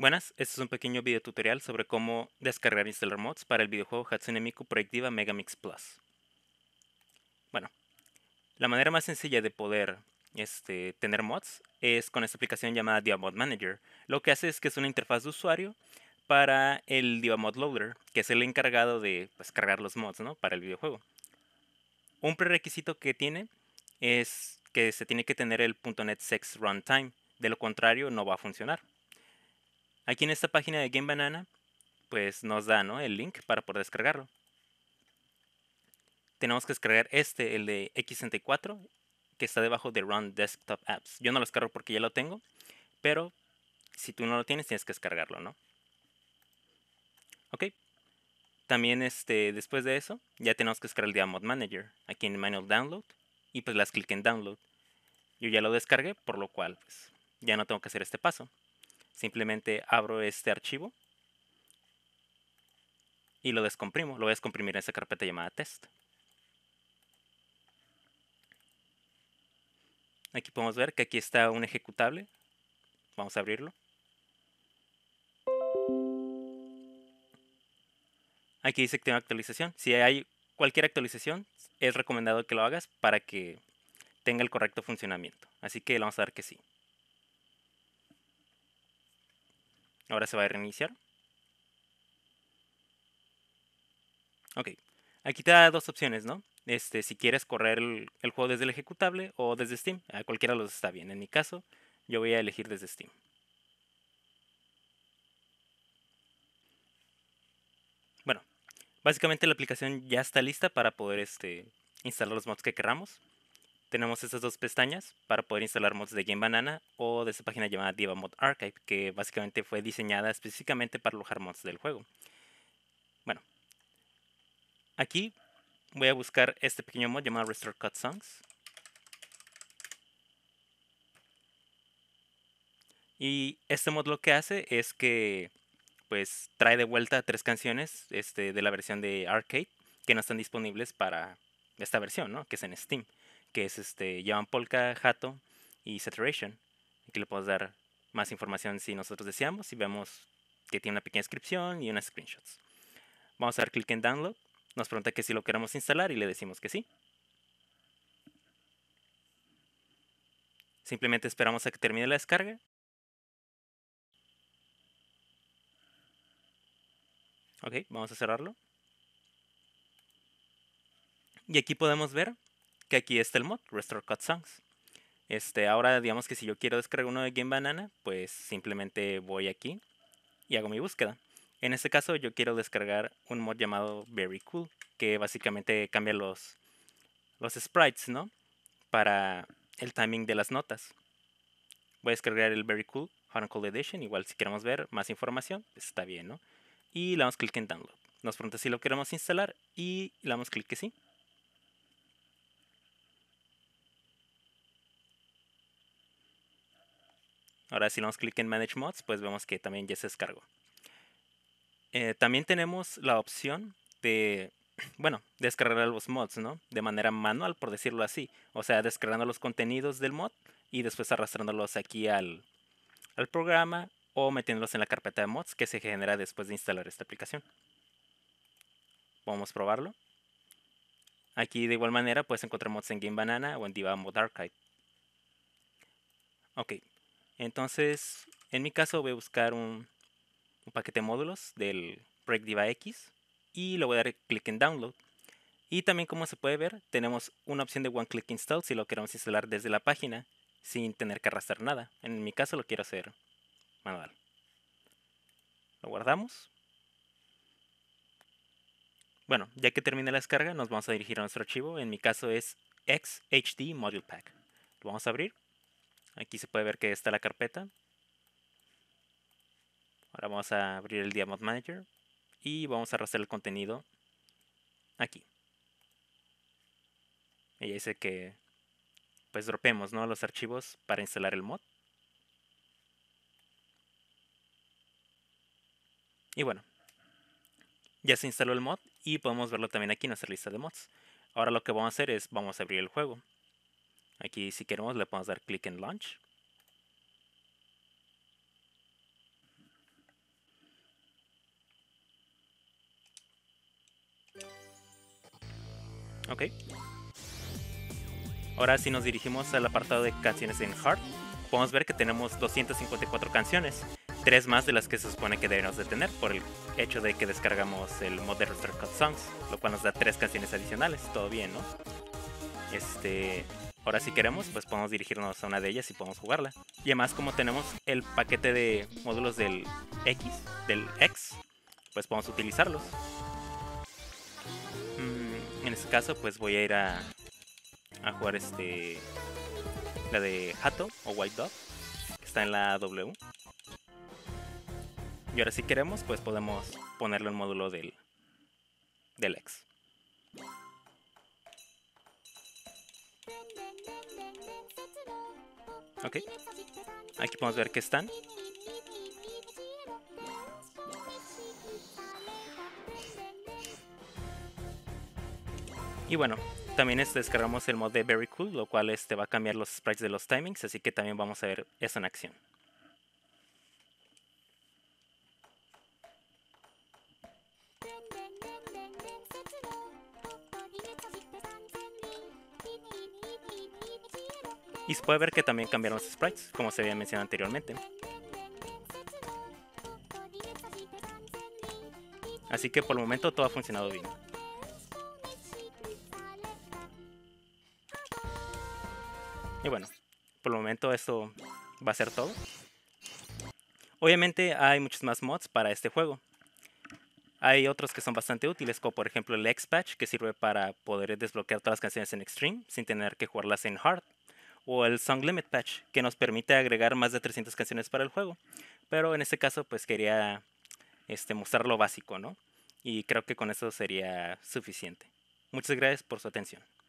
Buenas, este es un pequeño video tutorial sobre cómo descargar e instalar mods para el videojuego Hatsune Miku mega Megamix Plus. Bueno, la manera más sencilla de poder este, tener mods es con esta aplicación llamada Mod Manager. Lo que hace es que es una interfaz de usuario para el Mod Loader, que es el encargado de descargar pues, los mods para el videojuego. Un prerequisito que tiene es que se tiene que tener el .NET 6 Runtime, de lo contrario no va a funcionar. Aquí en esta página de Game Banana, pues nos da el link para poder descargarlo. Tenemos que descargar este, el de X64, que está debajo de Run Desktop Apps. Yo no lo descargo porque ya lo tengo, pero si tú no lo tienes, tienes que descargarlo, ¿no? Ok. También este, después de eso, ya tenemos que descargar el de Mod Manager, aquí en Manual Download, y pues las clic en Download. Yo ya lo descargué, por lo cual pues, ya no tengo que hacer este paso. Simplemente abro este archivo y lo descomprimo. Lo voy a descomprimir en esta carpeta llamada test. Aquí podemos ver que aquí está un ejecutable. Vamos a abrirlo. Aquí dice que tiene actualización. Si hay cualquier actualización, es recomendado que lo hagas para que tenga el correcto funcionamiento. Así que le vamos a dar que sí. Ahora se va a reiniciar. Ok, aquí te da dos opciones, ¿no? Este, si quieres correr el, juego desde el ejecutable o desde Steam, a cualquiera los está bien. En mi caso, yo voy a elegir desde Steam. Bueno, básicamente la aplicación ya está lista para poder este, instalar los mods que queramos tenemos estas dos pestañas para poder instalar mods de Game Banana o de esta página llamada Diva Mod Archive, que básicamente fue diseñada específicamente para alojar mods del juego. Bueno, aquí voy a buscar este pequeño mod llamado Restore Cut Songs. Y este mod lo que hace es que pues trae de vuelta tres canciones este, de la versión de arcade que no están disponibles para esta versión, ¿no? Que es en Steam que es este, Polka, Jato y Saturation. Aquí le podemos dar más información si nosotros deseamos y vemos que tiene una pequeña descripción y unas screenshots. Vamos a dar clic en Download. Nos pregunta que si lo queremos instalar y le decimos que sí. Simplemente esperamos a que termine la descarga. Ok, vamos a cerrarlo. Y aquí podemos ver que aquí está el mod, Restore Cut Songs. Este, ahora digamos que si yo quiero descargar uno de Game Banana, pues simplemente voy aquí y hago mi búsqueda. En este caso yo quiero descargar un mod llamado Very Cool, que básicamente cambia los, los sprites, ¿no? Para el timing de las notas. Voy a descargar el Very Cool Cold Edition, igual si queremos ver más información, está bien, ¿no? Y le damos clic en Download. Nos pregunta si lo queremos instalar y le damos clic que sí. Ahora si damos clic en Manage Mods, pues vemos que también ya se descargó. Eh, también tenemos la opción de, bueno, descargar los mods, ¿no? De manera manual, por decirlo así. O sea, descargando los contenidos del mod y después arrastrándolos aquí al, al programa o metiéndolos en la carpeta de mods que se genera después de instalar esta aplicación. Vamos a probarlo. Aquí de igual manera puedes encontrar mods en Game Banana o en Diva Mod Archive. Ok, entonces, en mi caso voy a buscar un, paquete de módulos del BreakDivaX X y le voy a dar clic en Download. Y también como se puede ver, tenemos una opción de One Click Install si lo queremos instalar desde la página sin tener que arrastrar nada. En mi caso lo quiero hacer manual. Lo guardamos. Bueno, ya que termine la descarga, nos vamos a dirigir a nuestro archivo. En mi caso es XHD Module Pack. Lo vamos a abrir. Aquí se puede ver que está la carpeta. Ahora vamos a abrir el Diamond Manager y vamos a arrastrar el contenido aquí. Ella dice que pues dropemos ¿no? los archivos para instalar el mod. Y bueno, ya se instaló el mod y podemos verlo también aquí en nuestra lista de mods. Ahora lo que vamos a hacer es, vamos a abrir el juego. Aquí si queremos le podemos dar clic en Launch. Ok. Ahora si nos dirigimos al apartado de canciones en Heart podemos ver que tenemos 254 canciones, tres más de las que se supone que debemos de tener por el hecho de que descargamos el mod de Cut Songs, lo cual nos da tres canciones adicionales, todo bien, ¿no? Este, Ahora si queremos, pues podemos dirigirnos a una de ellas y podemos jugarla. Y además como tenemos el paquete de módulos del X, del X, pues podemos utilizarlos. Mm, en este caso pues voy a ir a, a jugar este la de Hato o White Dog, que está en la W. Y ahora si queremos, pues podemos ponerlo en módulo del, del X. Ok. Aquí podemos ver que están. Y bueno, también este, descargamos el mod de Very Cool, lo cual este, va a cambiar los sprites de los timings, así que también vamos a ver eso en acción. Y se puede ver que también cambiaron los sprites, como se había mencionado anteriormente. Así que por el momento todo ha funcionado bien. Y bueno, por el momento esto va a ser todo. Obviamente hay muchos más mods para este juego. Hay otros que son bastante útiles, como por ejemplo el X-Patch, que sirve para poder desbloquear todas las canciones en Extreme sin tener que jugarlas en Hard o el Song Limit Patch, que nos permite agregar más de 300 canciones para el juego. Pero en este caso, pues quería este, mostrar lo básico, ¿no? Y creo que con eso sería suficiente. Muchas gracias por su atención.